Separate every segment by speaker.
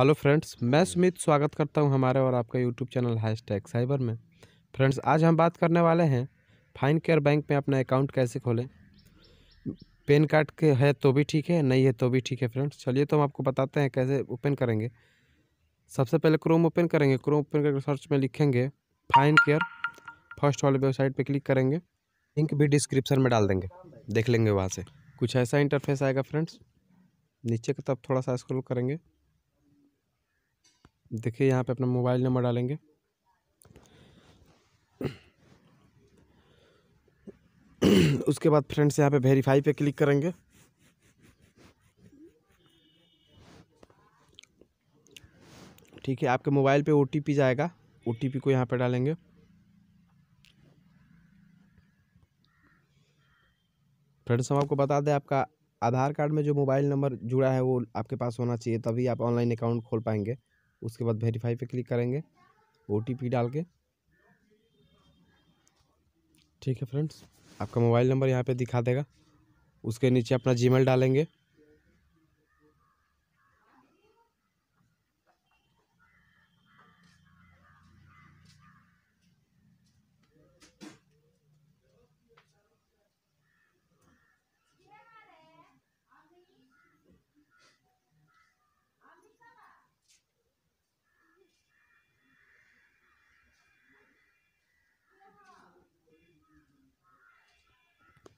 Speaker 1: Hello friends मैं सुमित स्वागत करता हूं हमारे और आपका YouTube channel hashtag cyber में फ्रेंड्स आज हम बात करने वाले हैं फाइन केयर बैंक में अपना अकाउंट कैसे खोलें पेन कार्ड के है तो भी ठीक है नहीं है तो भी ठीक है फ्रेंड्स चलिए तो हम आपको बताते हैं कैसे ओपन करेंगे सबसे पहले क्रोम ओपन करेंगे क्रोम ओपन करके सर्च में लिखेंगे फाइन केयर फर्स्ट वाले वेबसाइट पर क्लिक करेंगे लिंक भी डिस्क्रिप्शन में डाल देंगे देख लेंगे वहाँ से कुछ ऐसा इंटरफेस आएगा फ्रेंड्स नीचे का तब थोड़ा सा स्क्रोल करेंगे देखिए यहाँ पे अपना मोबाइल नंबर डालेंगे उसके बाद फ्रेंड्स यहाँ पे वेरीफाई पे क्लिक करेंगे ठीक है आपके मोबाइल पे ओ जाएगा ओ को यहाँ पे डालेंगे फ्रेंड्स हम आपको बता दें आपका आधार कार्ड में जो मोबाइल नंबर जुड़ा है वो आपके पास होना चाहिए तभी आप ऑनलाइन अकाउंट खोल पाएंगे उसके बाद वेरीफाई पे क्लिक करेंगे ओ डाल के ठीक है फ्रेंड्स आपका मोबाइल नंबर यहाँ पे दिखा देगा उसके नीचे अपना जीमेल डालेंगे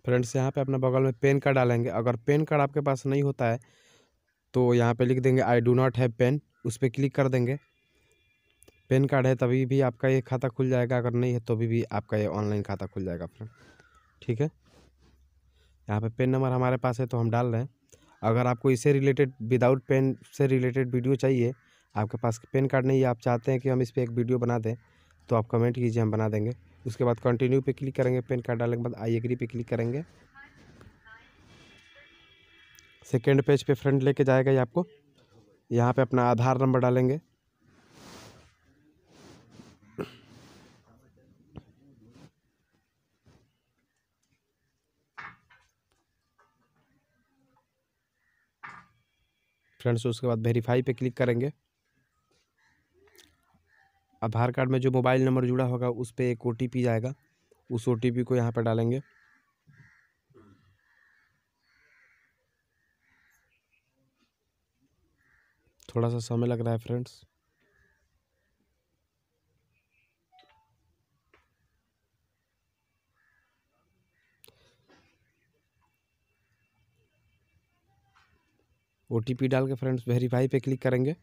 Speaker 1: फ्रेंड्स यहाँ पे अपना बगल में पेन कार्ड डालेंगे अगर पेन कार्ड आपके पास नहीं होता है तो यहाँ पे लिख देंगे I do not have pen उस पर क्लिक कर देंगे पेन कार्ड है तभी भी आपका ये खाता खुल जाएगा अगर नहीं है तो भी, भी आपका ये ऑनलाइन खाता खुल जाएगा फ्रेंड ठीक है यहाँ पे पेन नंबर हमारे पास है तो हम डाल रहे हैं अगर आपको इसे रिलेटेड विदाउट पेन से रिलेटेड वीडियो चाहिए आपके पास पेन कार्ड नहीं है आप चाहते हैं कि हम इस पर एक वीडियो बना दें तो आप कमेंट कीजिए हम बना देंगे उसके बाद कंटिन्यू पे क्लिक करेंगे पेन कार्ड डालने के बाद आई एग्री पे क्लिक करेंगे सेकेंड पेज पे फ्रेंड लेके जाएगा ये आपको यहाँ पे अपना आधार नंबर डालेंगे फ्रेंड्स उसके बाद वेरीफाई पे क्लिक करेंगे आधार कार्ड में जो मोबाइल नंबर जुड़ा होगा उस पर एक ओ जाएगा उस ओ को यहाँ पर डालेंगे थोड़ा सा समय लग रहा है फ्रेंड्स ओ टी पी डाल के फ्रेंड्स वेरीफाई पे क्लिक करेंगे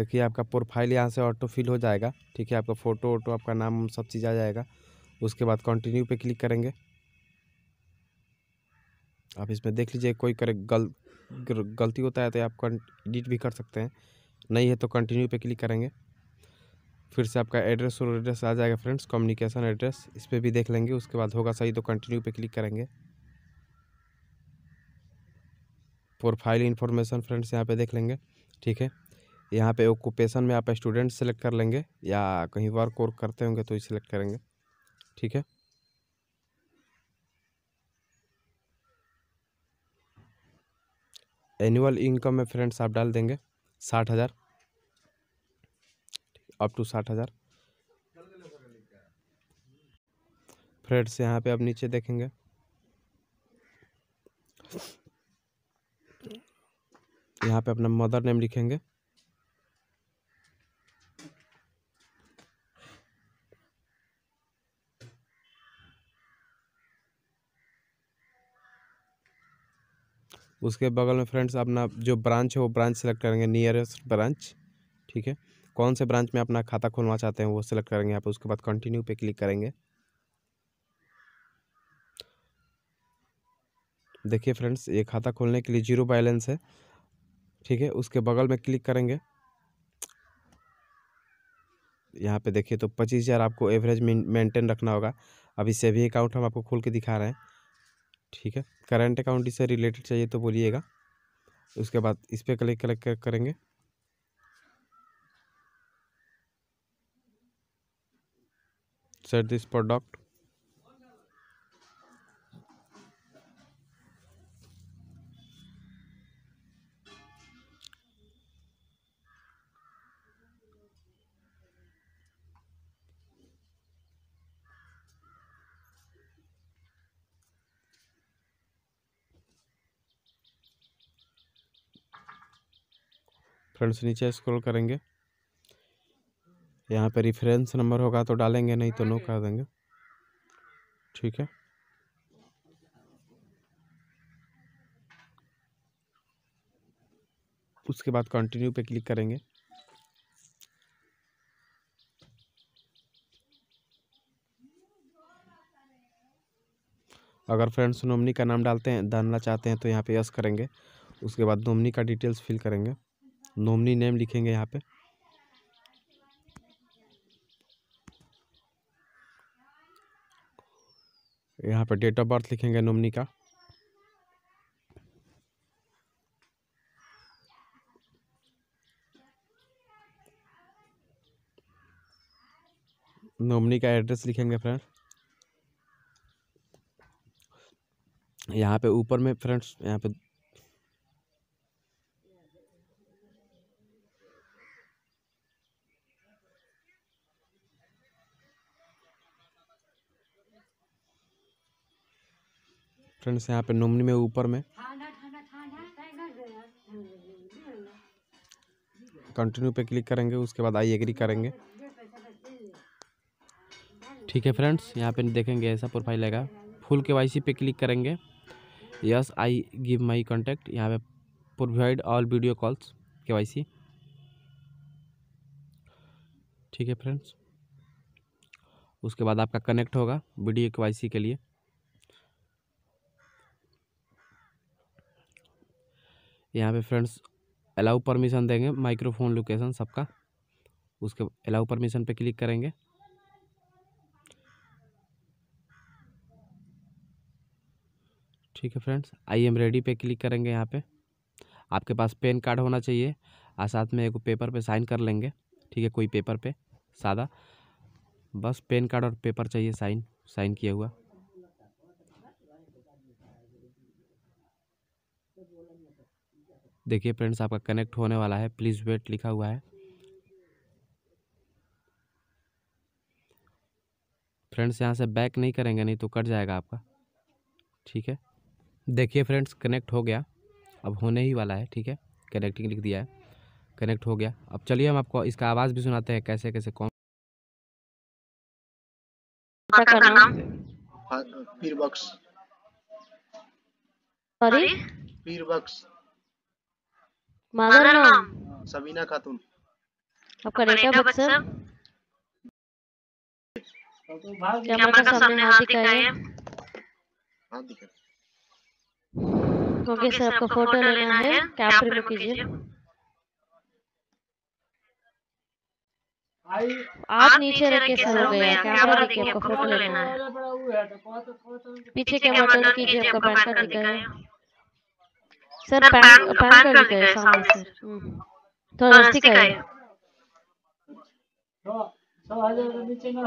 Speaker 1: देखिए आपका प्रोफाइल यहाँ से ऑटो फिल हो जाएगा ठीक है आपका फ़ोटो वोटो आपका नाम सब चीज़ आ जाएगा उसके बाद कंटिन्यू पे क्लिक करेंगे आप इसमें देख लीजिए कोई करे गल गलती होता है तो आप एडिट भी कर सकते हैं नहीं है तो कंटिन्यू पे क्लिक करेंगे फिर से आपका एड्रेस और एड्रेस आ जाएगा फ्रेंड्स कम्युनिकेशन एड्रेस इस पर भी देख लेंगे उसके बाद होगा सही तो कंटिन्यू पर क्लिक करेंगे प्रोफाइल इन्फॉर्मेशन फ्रेंड्स यहाँ पर देख लेंगे ठीक है यहाँ पे ऑक्यूपेशन में आप स्टूडेंट सेलेक्ट कर लेंगे या कहीं वर्क वर्क करते होंगे तो ही सिलेक्ट करेंगे ठीक है एनुअल इनकम में फ्रेंड्स आप डाल देंगे साठ हज़ार अप टू साठ हज़ार फ्रेंड्स यहाँ पे आप नीचे देखेंगे यहाँ पे अपना मदर नेम लिखेंगे उसके बगल में फ्रेंड्स अपना जो ब्रांच है वो ब्रांच सेलेक्ट करेंगे नियरेस्ट ब्रांच ठीक है कौन से ब्रांच में अपना खाता खोलना चाहते हैं वो सिलेक्ट करेंगे आप उसके बाद कंटिन्यू पे क्लिक करेंगे देखिए फ्रेंड्स ये खाता खोलने के लिए जीरो बैलेंस है ठीक है उसके बगल में क्लिक करेंगे यहाँ पे देखिए तो पच्चीस हज़ार आपको एवरेज मेंटेन रखना होगा अभी सेविंग अकाउंट हम आपको खोल के दिखा रहे हैं ठीक है करंट अकाउंट इससे रिलेटेड चाहिए तो बोलिएगा उसके बाद इस पर क्लिक क्लिक करेंगे सेट दिस प्रोडक्ट फ्रेंड्स नीचे स्क्रॉल करेंगे यहाँ पे रिफरेंस नंबर होगा तो डालेंगे नहीं तो नो कर देंगे ठीक है उसके बाद कंटिन्यू पे क्लिक करेंगे अगर फ्रेंड्स नोमनी का नाम डालते हैं डालना चाहते हैं तो यहाँ पे यस करेंगे उसके बाद नोमनी का डिटेल्स फिल करेंगे नॉमनी नेम लिखेंगे यहाँ पे यहाँ पे डेट ऑफ बर्थ लिखेंगे नॉमनी का नॉमनी का एड्रेस लिखेंगे
Speaker 2: फ्रेंड यहाँ पे ऊपर में फ्रेंड्स यहाँ पे
Speaker 1: फ्रेंड्स यहाँ पे नोमनी में ऊपर में
Speaker 2: कंटिन्यू पे क्लिक करेंगे उसके बाद आई एग्री करेंगे ठीक है फ्रेंड्स यहाँ पे देखेंगे ऐसा प्रोफाइल आएगा फुल के वाई सी पे क्लिक करेंगे yes I give my contact यहाँ पे provide all video calls K Y C ठीक है फ्रेंड्स उसके बाद आपका कनेक्ट होगा वीडियो के वाई सी के लिए यहाँ पे फ्रेंड्स अलाउ परमिशन देंगे माइक्रोफोन लोकेशन सबका उसके अलाउ परमिशन पे क्लिक करेंगे ठीक है फ्रेंड्स आई एम रेडी पे क्लिक करेंगे यहाँ पे आपके पास पेन कार्ड होना चाहिए और साथ में एक पेपर पे साइन कर लेंगे ठीक है कोई पेपर पे सादा बस पेन कार्ड और पेपर चाहिए साइन साइन किया हुआ देखिए फ्रेंड्स आपका कनेक्ट होने वाला है प्लीज़ वेट लिखा हुआ है फ्रेंड्स यहाँ से बैक नहीं करेंगे नहीं तो कट जाएगा आपका ठीक है देखिए फ्रेंड्स कनेक्ट हो गया अब होने ही वाला है ठीक है कनेक्टिंग लिख दिया है कनेक्ट हो गया अब चलिए हम आपको इसका आवाज़ भी सुनाते हैं कैसे कैसे कौन हाँ, पीर बक्स पीर बक्स मदर नाम
Speaker 1: सबीना खातून
Speaker 2: आपका date of birth sir
Speaker 1: camera का सामने हाथ दिखाइए हाथ दिखा
Speaker 2: ओके सर आपका फोटो लेना है कैप रिमूव कीजिए आप नीचे रखे सर हो गया कैमरा देखिए आपका फोटो लेना
Speaker 1: है पीछे कैमरा टर्न कीजिए आपका पैन कार्ड दिखाया सर पैन कर हाँ, हाँ, हाँ, के सामने सर तो रस्ती का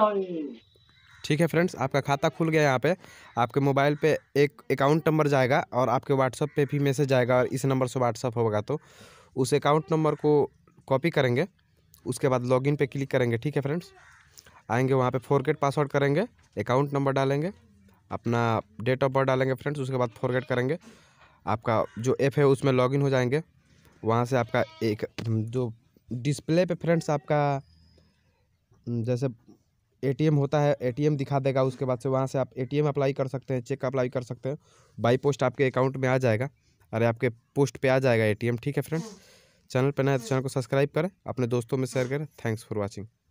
Speaker 1: है ठीक है फ्रेंड्स आपका खाता खुल गया यहाँ पे आपके मोबाइल पे एक अकाउंट नंबर जाएगा और आपके व्हाट्सअप पे भी मैसेज जाएगा और इस नंबर से व्हाट्सअप होगा तो उस अकाउंट नंबर को कॉपी करेंगे उसके बाद लॉगिन पे क्लिक करेंगे ठीक है फ्रेंड्स आएंगे वहाँ पे फॉरगेट पासवर्ड करेंगे अकाउंट नंबर डालेंगे अपना डेट ऑफ बर्थ डालेंगे फ्रेंड्स उसके बाद फॉरगेट करेंगे आपका जो ऐप है उसमें लॉगिन हो जाएंगे वहाँ से आपका एक जो डिस्प्ले पे फ्रेंड्स आपका हम्म, जैसे एटीएम होता है एटीएम दिखा देगा उसके बाद से वहाँ से आप एटीएम अप्लाई कर सकते हैं चेक अप्लाई कर सकते हैं बाई पोस्ट आपके अकाउंट में आ जाएगा अरे आपके पोस्ट पे आ जाएगा एटीएम ठीक है फ्रेंड चैनल पर नए तो चैनल हाँ। को सब्सक्राइब करें अपने दोस्तों में शेयर करें थैंक्स फॉर वॉचिंग